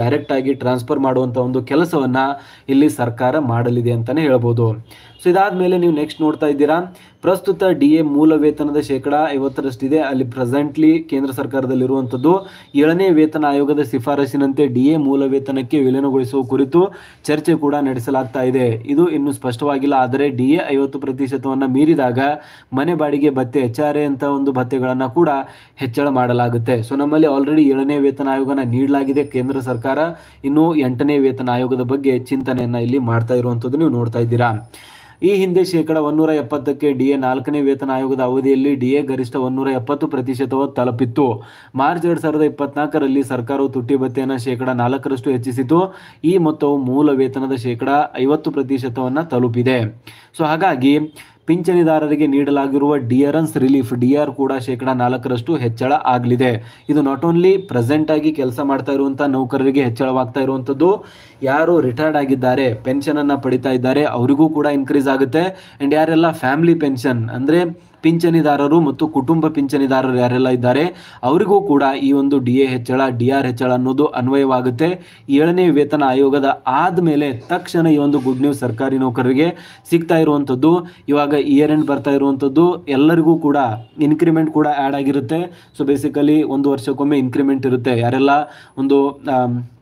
direct ಆಗಿ transfer ಮಾಡುವಂತ ಒಂದು ಕೆಲಸವನ್ನ ಇಲ್ಲಿ ಸರ್ಕಾರ ಮಾಡಲಿದೆ ಅಂತಾನೆ ಹೇಳ್ಬೋದು ಸೊ ಇದಾದ್ಮೇಲೆ ನೀವು ನೆಕ್ಸ್ಟ್ ನೋಡ್ತಾ ಇದ್ದೀರಾ ಪ್ರಸ್ತುತ ಡಿ ಎ ಮೂಲ ವೇತನದ ಶೇಕಡ ಐವತ್ತರಷ್ಟಿದೆ ಅಲ್ಲಿ ಪ್ರೆಸೆಂಟ್ಲಿ ಕೇಂದ್ರ ಇರುವಂತದ್ದು ಏಳನೇ ವೇತನ ಆಯೋಗದ ಶಿಫಾರಸಿನಂತೆ ಡಿ ಎ ಮೂಲ ವೇತನಕ್ಕೆ ವಿಲೀನಗೊಳಿಸುವ ಕುರಿತು ಚರ್ಚೆ ಕೂಡ ನಡೆಸಲಾಗ್ತಾ ಇದೆ ಇದು ಇನ್ನೂ ಸ್ಪಷ್ಟವಾಗಿಲ್ಲ ಆದರೆ ಡಿ ಎ ಐವತ್ತು ಪ್ರತಿಶತವನ್ನು ಮೀರಿದಾಗ ಮನೆ ಬಾಡಿಗೆ ಭತ್ತೆ ಎಚ್ ಅಂತ ಒಂದು ಭತ್ಯೆಗಳನ್ನ ಕೂಡ ಹೆಚ್ಚಳ ಮಾಡಲಾಗುತ್ತೆ ಸೊ ನಮ್ಮಲ್ಲಿ ಆಲ್ರೆಡಿ ಏಳನೇ ವೇತನ ಆಯೋಗನ ನೀಡಲಾಗಿದೆ ಕೇಂದ್ರ ಸರ್ಕಾರ ಇನ್ನು ಎಂಟನೇ ವೇತನ ಆಯೋಗದ ಬಗ್ಗೆ ಚಿಂತನೆಯನ್ನ ಇಲ್ಲಿ ಮಾಡ್ತಾ ಇರುವಂಥದ್ದು ನೀವು ನೋಡ್ತಾ ಇದ್ದೀರಾ ಈ ಹಿಂದೆ ಶೇಕಡ ಒನ್ನೂರ ಎಪ್ಪತ್ತಕ್ಕೆ ಡಿಎ ನಾಲ್ಕನೇ ವೇತನ ಆಯೋಗದ ಅವಧಿಯಲ್ಲಿ ಡಿಎ ಗರಿಷ್ಠ ಒನ್ನೂರ ಎಪ್ಪತ್ತು ಪ್ರತಿಶತವ ತಲುಪಿತ್ತು ಮಾರ್ಚ್ ಎರಡ್ ಸಾವಿರದ ಇಪ್ಪತ್ನಾಲ್ಕರಲ್ಲಿ ಸರ್ಕಾರವು ತುಟ್ಟಿ ಭತ್ಯೆಯನ್ನು ಶೇಕಡ ನಾಲ್ಕರಷ್ಟು ಹೆಚ್ಚಿಸಿತು ಈ ಮೊತ್ತವು ಮೂಲ ವೇತನದ ಶೇಕಡ ಐವತ್ತು ಪ್ರತಿಶತವನ್ನ ತಲುಪಿದೆ ಸೊ ಹಾಗಾಗಿ ಪಿಂಚಣಿದಾರರಿಗೆ ನೀಡಲಾಗಿರುವ ಡಿಯರೆನ್ಸ್ ರಿಲೀಫ್ ಡಿಆರ್ ಕೂಡ ಶೇಕಡಾ ನಾಲ್ಕರಷ್ಟು ಹೆಚ್ಚಳ ಆಗಲಿದೆ ಇದು ನಾಟ್ ಓನ್ಲಿ ಪ್ರೆಸೆಂಟ್ ಆಗಿ ಕೆಲಸ ಮಾಡ್ತಾ ಇರುವಂತಹ ನೌಕರರಿಗೆ ಹೆಚ್ಚಳವಾಗ್ತಾ ಇರುವಂಥದ್ದು ಯಾರು ರಿಟೈರ್ಡ್ ಆಗಿದ್ದಾರೆ ಪೆನ್ಷನ್ ಪೆನ್ಷನನ್ನು ಪಡಿತಾ ಇದ್ದಾರೆ ಅವರಿಗೂ ಕೂಡ ಇನ್ಕ್ರೀಸ್ ಆಗುತ್ತೆ ಅಂಡ್ ಯಾರೆಲ್ಲ ಫ್ಯಾಮಿಲಿ ಪೆನ್ಷನ್ ಅಂದರೆ ಪಿಂಚಣಿದಾರರು ಮತ್ತು ಕುಟುಂಬ ಪಿಂಚಣಿದಾರರು ಯಾರೆಲ್ಲ ಇದ್ದಾರೆ ಅವರಿಗೂ ಕೂಡ ಈ ಒಂದು ಡಿ ಎ ಹೆಚ್ಚಳ ಡಿ ಆರ್ ಹೆಚ್ಚಳ ಅನ್ನೋದು ಅನ್ವಯವಾಗುತ್ತೆ ಏಳನೇ ವೇತನ ಆಯೋಗದ ಮೇಲೆ ತಕ್ಷಣ ಈ ಒಂದು ಗುಡ್ ನ್ಯೂಸ್ ಸರ್ಕಾರಿ ನೌಕರರಿಗೆ ಸಿಗ್ತಾ ಇರುವಂಥದ್ದು ಇವಾಗ ಇಯರ್ ಎಂಡ್ ಬರ್ತಾ ಇರುವಂಥದ್ದು ಎಲ್ಲರಿಗೂ ಕೂಡ ಇನ್ಕ್ರಿಮೆಂಟ್ ಕೂಡ ಆ್ಯಡ್ ಆಗಿರುತ್ತೆ ಸೊ ಬೇಸಿಕಲಿ ಒಂದು ವರ್ಷಕ್ಕೊಮ್ಮೆ ಇನ್ಕ್ರಿಮೆಂಟ್ ಇರುತ್ತೆ ಯಾರೆಲ್ಲ ಒಂದು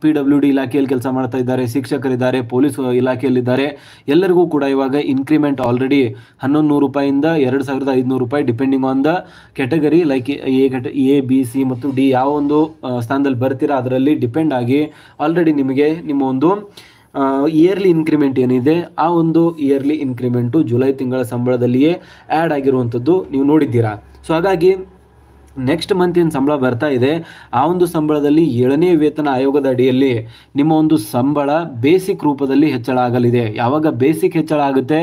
ಪಿ ಡಬ್ಲ್ಯೂ ಡಿ ಇಲಾಖೆಯಲ್ಲಿ ಕೆಲಸ ಮಾಡ್ತಾ ಇದ್ದಾರೆ ಶಿಕ್ಷಕರಿದ್ದಾರೆ ಪೊಲೀಸ್ ಇಲಾಖೆಯಲ್ಲಿದ್ದಾರೆ ಎಲ್ಲರಿಗೂ ಕೂಡ ಇವಾಗ ಇನ್ಕ್ರಿಮೆಂಟ್ ಆಲ್ರೆಡಿ ಹನ್ನೊಂದು ನೂರು ರೂಪಾಯಿಂದ ಎರಡು ಸಾವಿರದ ಐದು ಐದುನೂರು ರೂಪಾಯಿ depending on the category like A ಕೆಟ ಎ ಬಿ ಸಿ ಮತ್ತು ಡಿ ಯಾವ ಒಂದು ಸ್ಥಾನದಲ್ಲಿ ಬರ್ತೀರಾ ಅದರಲ್ಲಿ ಡಿಪೆಂಡ್ ಆಗಿ ಆಲ್ರೆಡಿ ನಿಮಗೆ ನಿಮ್ಮ ಒಂದು ಇಯರ್ಲಿ ಇನ್ಕ್ರಿಮೆಂಟ್ ಏನಿದೆ ಆ ಒಂದು ಇಯರ್ಲಿ ಇನ್ಕ್ರಿಮೆಂಟು ಜುಲೈ ತಿಂಗಳ ಸಂಬಳದಲ್ಲಿಯೇ ಆ್ಯಡ್ ಆಗಿರುವಂಥದ್ದು ನೀವು ನೋಡಿದ್ದೀರಾ ಸೊ ಹಾಗಾಗಿ ನೆಕ್ಸ್ಟ್ ಮಂತ್ ಏನು ಸಂಬಳ ಬರ್ತಾ ಇದೆ ಆ ಒಂದು ಸಂಬಳದಲ್ಲಿ ಏಳನೇ ವೇತನ ಆಯೋಗದ ಅಡಿಯಲ್ಲಿ ನಿಮ್ಮ ಒಂದು ಸಂಬಳ ಬೇಸಿಕ್ ರೂಪದಲ್ಲಿ ಹೆಚ್ಚಳ ಆಗಲಿದೆ ಯಾವಾಗ ಬೇಸಿಕ್ ಹೆಚ್ಚಳ ಆಗುತ್ತೆ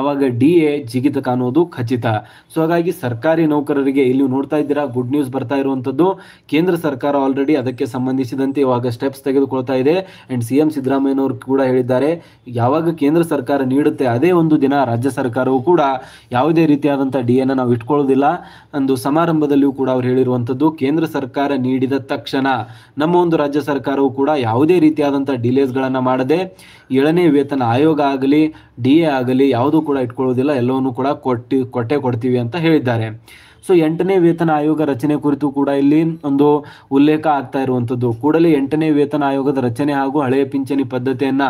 ಆವಾಗ ಡಿ ಎ ಜಿಗಿತ ಕಾಣೋದು ಖಚಿತ ಸೊ ಹಾಗಾಗಿ ಸರ್ಕಾರಿ ನೌಕರರಿಗೆ ಇಲ್ಲಿ ನೋಡ್ತಾ ಇದ್ದೀರಾ ಗುಡ್ ನ್ಯೂಸ್ ಬರ್ತಾ ಇರುವಂಥದ್ದು ಕೇಂದ್ರ ಸರ್ಕಾರ ಆಲ್ರೆಡಿ ಅದಕ್ಕೆ ಸಂಬಂಧಿಸಿದಂತೆ ಇವಾಗ ಸ್ಟೆಪ್ಸ್ ತೆಗೆದುಕೊಳ್ತಾ ಇದೆ ಅಂಡ್ ಸಿ ಎಂ ಸಿದ್ದರಾಮಯ್ಯನವರು ಕೂಡ ಹೇಳಿದ್ದಾರೆ ಯಾವಾಗ ಕೇಂದ್ರ ಸರ್ಕಾರ ನೀಡುತ್ತೆ ಅದೇ ಒಂದು ದಿನ ರಾಜ್ಯ ಸರ್ಕಾರವು ಕೂಡ ಯಾವುದೇ ರೀತಿಯಾದಂಥ ಡಿ ಎನ ನಾವು ಇಟ್ಕೊಳ್ಳೋದಿಲ್ಲ ಒಂದು ಸಮಾರಂಭದಲ್ಲಿಯೂ ಕೂಡ ಅವ್ರು ಹೇಳಿರುವಂಥದ್ದು ಕೇಂದ್ರ ಸರ್ಕಾರ ನೀಡಿದ ತಕ್ಷಣ ನಮ್ಮ ಒಂದು ರಾಜ್ಯ ಸರ್ಕಾರವು ಕೂಡ ಯಾವುದೇ ರೀತಿಯಾದಂಥ ಡಿಲೇಸ್ಗಳನ್ನು ಮಾಡದೆ ಏಳನೇ ವೇತನ ಆಯೋಗ ಆಗಲಿ ಡಿ ಎ ಆಗಲಿ ಯಾವುದೂ ಕೂಡ ಇಟ್ಕೊಳ್ಳೋದಿಲ್ಲ ಎಲ್ಲವನ್ನೂ ಕೂಡ ಕೊಟ್ಟು ಕೊಟ್ಟೆ ಕೊಡ್ತೀವಿ ಅಂತ ಹೇಳಿದ್ದಾರೆ ಸೊ ಎಂಟನೇ ವೇತನ ಆಯೋಗ ರಚನೆ ಕುರಿತು ಕೂಡ ಇಲ್ಲಿ ಒಂದು ಉಲ್ಲೇಖ ಆಗ್ತಾ ಇರುವಂಥದ್ದು ಕೂಡಲೇ ಎಂಟನೇ ವೇತನ ಆಯೋಗದ ರಚನೆ ಹಾಗೂ ಹಳೆಯ ಪಿಂಚಣಿ ಪದ್ಧತಿಯನ್ನು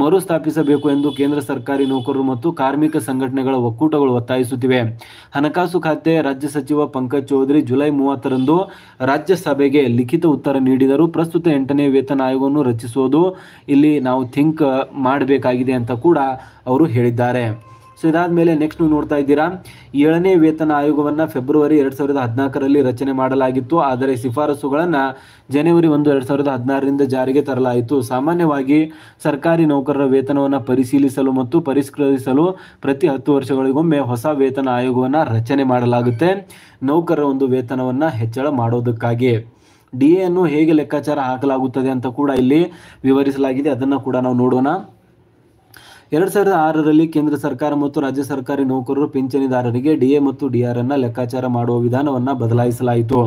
ಮರುಸ್ಥಾಪಿಸಬೇಕು ಎಂದು ಕೇಂದ್ರ ಸರ್ಕಾರಿ ನೌಕರರು ಮತ್ತು ಕಾರ್ಮಿಕ ಸಂಘಟನೆಗಳ ಒಕ್ಕೂಟಗಳು ಒತ್ತಾಯಿಸುತ್ತಿವೆ ಹಣಕಾಸು ಖಾತೆ ರಾಜ್ಯ ಸಚಿವ ಪಂಕಜ್ ಚೌಧರಿ ಜುಲೈ ಮೂವತ್ತರಂದು ರಾಜ್ಯಸಭೆಗೆ ಲಿಖಿತ ಉತ್ತರ ನೀಡಿದರು ಪ್ರಸ್ತುತ ಎಂಟನೇ ವೇತನ ಆಯೋಗವನ್ನು ರಚಿಸೋದು ಇಲ್ಲಿ ನಾವು ಥಿಂಕ್ ಮಾಡಬೇಕಾಗಿದೆ ಅಂತ ಕೂಡ ಅವರು ಹೇಳಿದ್ದಾರೆ ಸೊ ಇದಾದ ಮೇಲೆ ನೆಕ್ಸ್ಟ್ ನೀವು ನೋಡ್ತಾ ಇದ್ದೀರಾ ಏಳನೇ ವೇತನ ಆಯೋಗವನ್ನು ಫೆಬ್ರವರಿ ಎರಡು ಸಾವಿರದ ಹದಿನಾಲ್ಕರಲ್ಲಿ ರಚನೆ ಮಾಡಲಾಗಿತ್ತು ಆದರೆ ಶಿಫಾರಸುಗಳನ್ನು ಜನವರಿ ಒಂದು ಎರಡು ಸಾವಿರದ ಹದಿನಾರರಿಂದ ಜಾರಿಗೆ ತರಲಾಯಿತು ಸಾಮಾನ್ಯವಾಗಿ ಸರ್ಕಾರಿ ನೌಕರರ ವೇತನವನ್ನು ಪರಿಶೀಲಿಸಲು ಮತ್ತು ಪರಿಷ್ಕರಿಸಲು ಪ್ರತಿ ಹತ್ತು ವರ್ಷಗಳಿಗೊಮ್ಮೆ ಹೊಸ ವೇತನ ಆಯೋಗವನ್ನು ರಚನೆ ಮಾಡಲಾಗುತ್ತೆ ನೌಕರರ ಒಂದು ವೇತನವನ್ನು ಹೆಚ್ಚಳ ಮಾಡೋದಕ್ಕಾಗಿ ಡಿ ಎನ್ನು ಹೇಗೆ ಲೆಕ್ಕಾಚಾರ ಹಾಕಲಾಗುತ್ತದೆ ಅಂತ ಕೂಡ ಇಲ್ಲಿ ವಿವರಿಸಲಾಗಿದೆ ಅದನ್ನು ಕೂಡ ನಾವು ನೋಡೋಣ ಎರಡ್ ಸಾವಿರದ ಆರರಲ್ಲಿ ಕೇಂದ್ರ ಸರ್ಕಾರ ಮತ್ತು ರಾಜ್ಯ ಸರ್ಕಾರಿ ನೌಕರರು ಪಿಂಚಣಿದಾರರಿಗೆ ಡಿಎ ಮತ್ತು ಡಿಆರ್ ಅನ್ನ ಲೆಕ್ಕಾಚಾರ ಮಾಡುವ ವಿಧಾನವನ್ನು ಬದಲಾಯಿಸಲಾಯಿತು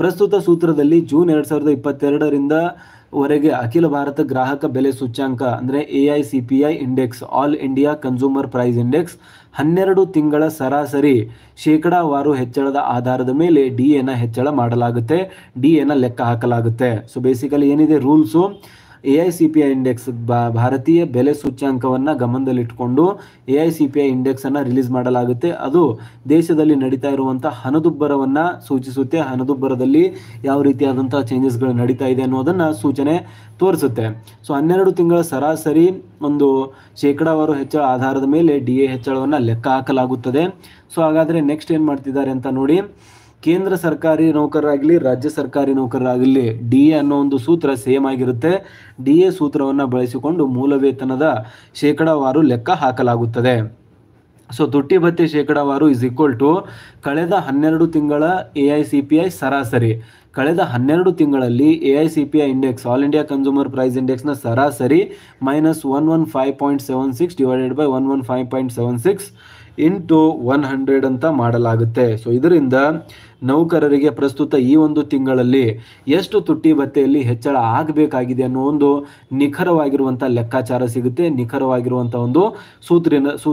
ಪ್ರಸ್ತುತ ಸೂತ್ರದಲ್ಲಿ ಜೂನ್ ಎರಡ್ ಸಾವಿರದ ಇಪ್ಪತ್ತೆರಡರಿಂದ ವರೆಗೆ ಅಖಿಲ ಭಾರತ ಗ್ರಾಹಕ ಬೆಲೆ ಸೂಚ್ಯಾಂಕ ಅಂದರೆ A I C P I index all India consumer price index ಹನ್ನೆರಡು ತಿಂಗಳ ಸರಾಸರಿ ಶೇಕಡಾವಾರು ಹೆಚ್ಚಳದ ಆಧಾರದ ಮೇಲೆ ಡಿಎನ ಹೆಚ್ಚಳ ಮಾಡಲಾಗುತ್ತೆ ಡಿಎನ ಲೆಕ್ಕ ಹಾಕಲಾಗುತ್ತೆ ಸೊ ಬೇಸಿಕಲಿ ಏನಿದೆ rules A I C P I index ಭಾರತೀಯ ಬೆಲೆ ಸೂಚ್ಯಾಂಕವನ್ನು ಗಮನದಲ್ಲಿಟ್ಟುಕೊಂಡು A I C P I ಇಂಡೆಕ್ಸನ್ನು ರಿಲೀಸ್ ಮಾಡಲಾಗುತ್ತೆ ಅದು ದೇಶದಲ್ಲಿ ನಡೀತಾ ಇರುವಂಥ ಹಣದುಬ್ಬರವನ್ನು ಸೂಚಿಸುತ್ತೆ ಹಣದುಬ್ಬರದಲ್ಲಿ ಯಾವ ರೀತಿಯಾದಂಥ ಚೇಂಜಸ್ಗಳು ನಡೀತಾ ಇದೆ ಅನ್ನೋದನ್ನು ಸೂಚನೆ ತೋರಿಸುತ್ತೆ ಸೊ ಹನ್ನೆರಡು ತಿಂಗಳ ಸರಾಸರಿ ಒಂದು ಶೇಕಡಾವಾರು ಹೆಚ್ಚಳ ಆಧಾರದ ಮೇಲೆ ಡಿ ಎ ಹೆಚ್ಚಳವನ್ನು ಲೆಕ್ಕ ಹಾಕಲಾಗುತ್ತದೆ ಸೊ ಹಾಗಾದರೆ ನೆಕ್ಸ್ಟ್ ಏನು ಮಾಡ್ತಿದ್ದಾರೆ ಅಂತ ನೋಡಿ ಕೇಂದ್ರ ಸರ್ಕಾರಿ ನೌಕರರಾಗಲಿ ರಾಜ್ಯ ಸರ್ಕಾರಿ ನೌಕರರಾಗಲಿ ಡಿ ಎ ಅನ್ನೋ ಒಂದು ಸೂತ್ರ ಸೇಮ್ ಆಗಿರುತ್ತೆ ಡಿ ಎ ಸೂತ್ರವನ್ನು ಬಳಸಿಕೊಂಡು ಮೂಲ ವೇತನದ ಶೇಕಡಾವಾರು ಲೆಕ್ಕ ಹಾಕಲಾಗುತ್ತದೆ ಸೊ ತುಟ್ಟಿ ಭತ್ತೆ ಶೇಕಡಾವಾರು ಇಸ್ ಈಕ್ವಲ್ ಟು ಕಳೆದ ಹನ್ನೆರಡು ತಿಂಗಳ A I C P I ಸರಾಸರಿ ಕಳೆದ ಹನ್ನೆರಡು ತಿಂಗಳಲ್ಲಿ A I C P I index all India consumer price ಇಂಡೆಕ್ಸ್ನ ಸರಾಸರಿ minus one one five point seven six divided by one one five point seven six into one hundred ಅಂತ ಮಾಡಲಾಗುತ್ತೆ so ಇದರಿಂದ ನೌಕರರಿಗೆ ಪ್ರಸ್ತುತ ಈ ಒಂದು ತಿಂಗಳಲ್ಲಿ ಎಷ್ಟು ತುಟ್ಟಿ ಭತ್ತೆಯಲ್ಲಿ ಹೆಚ್ಚಳ ಆಗಬೇಕಾಗಿದೆ ಅನ್ನೋ ಒಂದು ನಿಖರವಾಗಿರುವಂಥ ಲೆಕ್ಕಾಚಾರ ಸಿಗುತ್ತೆ ನಿಖರವಾಗಿರುವಂಥ ಒಂದು ಸೂತ್ರ ಸೂ